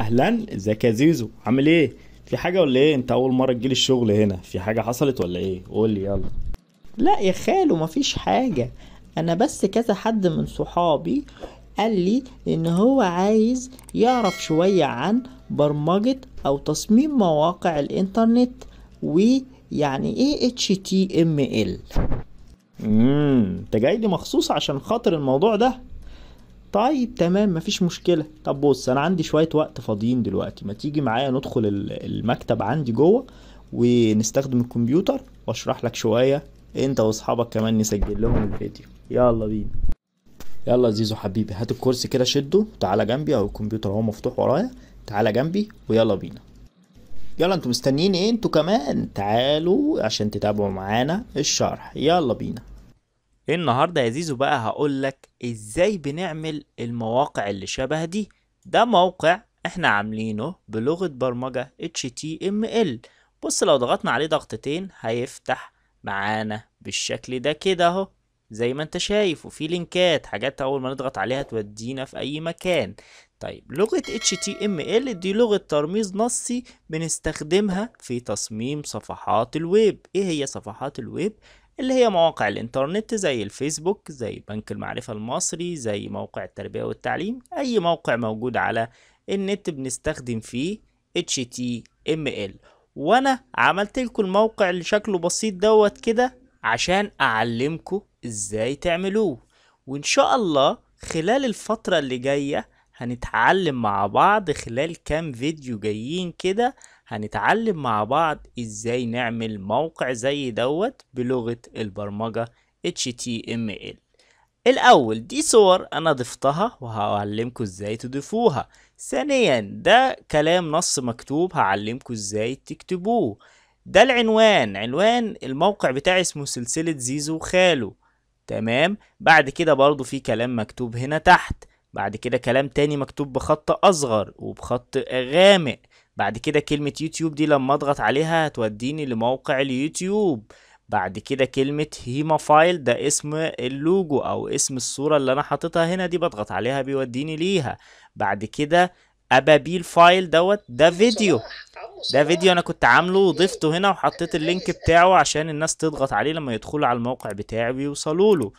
اهلا ازيك يا زيزو عامل ايه في حاجه ولا ايه انت اول مره تجيلي الشغل هنا في حاجه حصلت ولا ايه قول لي يلا لا يا خالو مفيش حاجه انا بس كذا حد من صحابي قال لي ان هو عايز يعرف شويه عن برمجه او تصميم مواقع الانترنت ويعني ايه اتش تي ام ال امم انت جاي لي مخصوص عشان خاطر الموضوع ده طيب تمام مفيش مشكلة طب بص أنا عندي شوية وقت فاضيين دلوقتي ما تيجي معايا ندخل المكتب عندي جوه ونستخدم الكمبيوتر واشرح لك شوية انت واصحابك كمان نسجل لهم الفيديو يلا بينا يلا زيزو حبيبي هات الكرسي كده شده تعالى جنبي او الكمبيوتر اهو مفتوح ورايا تعالى جنبي ويلا بينا يلا انتوا مستنيين ايه انتوا كمان تعالوا عشان تتابعوا معانا الشرح يلا بينا إيه النهارده يا زيزو بقى هقولك ازاي بنعمل المواقع اللي شبه دي ده موقع احنا عاملينه بلغة برمجة HTML بص لو ضغطنا عليه ضغطتين هيفتح معانا بالشكل ده كده اهو زي ما انت شايف وفي لينكات حاجات اول ما نضغط عليها تودينا في اي مكان طيب لغة HTML دي لغة ترميز نصي بنستخدمها في تصميم صفحات الويب ايه هي صفحات الويب اللي هي مواقع الانترنت زي الفيسبوك زي بنك المعرفة المصري زي موقع التربية والتعليم أي موقع موجود على النت بنستخدم فيه HTML وأنا عملت لكم الموقع اللي شكله بسيط دوت كده عشان أعلمكم إزاي تعملوه وإن شاء الله خلال الفترة اللي جاية هنتعلم مع بعض خلال كام فيديو جايين كده هنتعلم مع بعض ازاي نعمل موقع زي دوت بلغة البرمجة HTML الأول دي صور أنا ضفتها وهعلمكم ازاي تضيفوها ثانيا ده كلام نص مكتوب هعلمكم ازاي تكتبوه ده العنوان عنوان الموقع بتاعي اسمه سلسلة زيزو خالو تمام بعد كده برضو في كلام مكتوب هنا تحت بعد كده كلام تاني مكتوب بخط أصغر وبخط غامق بعد كده كلمة يوتيوب دي لما اضغط عليها هتوديني لموقع اليوتيوب بعد كده كلمة هيما فايل ده اسم اللوجو او اسم الصورة اللي انا حاططها هنا دي بضغط عليها بيوديني ليها بعد كده ابابيل فايل دوت ده فيديو ده فيديو انا كنت عامله وضفته هنا وحطيت اللينك بتاعه عشان الناس تضغط عليه لما يدخلوا على الموقع بتاعي ويوصلوا له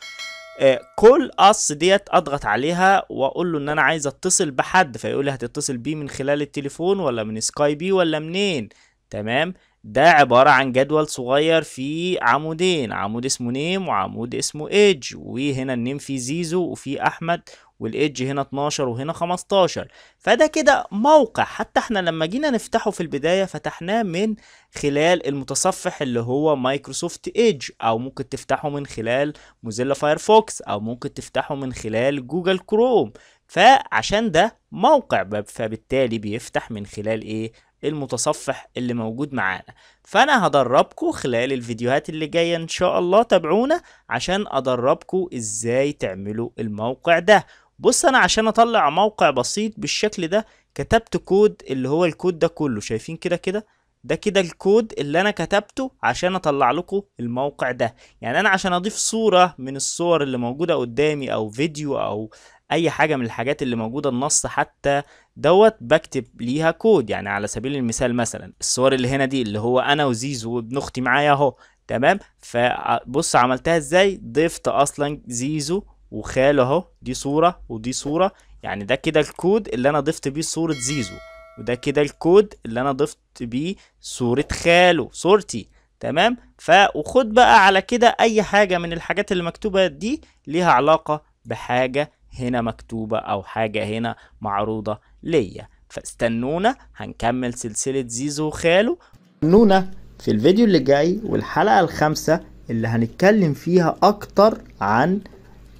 كل آه، اس ديت اضغط عليها واقول له ان انا عايز اتصل بحد فيقول لي هتتصل بيه من خلال التليفون ولا من سكاي بي ولا منين تمام ده عبارة عن جدول صغير فيه عمودين عمود اسمه نيم وعمود اسمه ايدج وهنا النيم فيه زيزو وفيه احمد والايدج هنا 12 وهنا 15 فده كده موقع حتى احنا لما جينا نفتحه في البداية فتحناه من خلال المتصفح اللي هو مايكروسوفت ايدج او ممكن تفتحه من خلال موزيلا فايرفوكس او ممكن تفتحه من خلال جوجل كروم فعشان ده موقع فبالتالي بيفتح من خلال ايه المتصفح اللي موجود معانا فانا هدربكم خلال الفيديوهات اللي جاية ان شاء الله تابعونا عشان ادربكم ازاي تعملوا الموقع ده بص انا عشان اطلع موقع بسيط بالشكل ده كتبت كود اللي هو الكود ده كله شايفين كده كده ده كده الكود اللي انا كتبته عشان اطلع لكم الموقع ده يعني انا عشان اضيف صورة من الصور اللي موجودة قدامي او فيديو او اي حاجه من الحاجات اللي موجوده النص حتى دوت بكتب ليها كود يعني على سبيل المثال مثلا الصور اللي هنا دي اللي هو انا وزيزو وابن اختي معايا اهو تمام فبص عملتها ازاي ضفت اصلا زيزو وخاله اهو دي صوره ودي صوره يعني ده كده الكود اللي انا ضفت بيه صوره زيزو وده كده الكود اللي انا ضفت بيه صوره خاله صورتي تمام ف وخد بقى على كده اي حاجه من الحاجات اللي مكتوبه دي ليها علاقه بحاجه هنا مكتوبة أو حاجة هنا معروضة ليا فاستنونا هنكمل سلسلة زيزو وخاله استنونا في الفيديو اللي جاي والحلقة الخامسة اللي هنتكلم فيها أكتر عن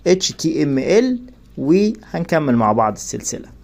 HTML وهنكمل مع بعض السلسلة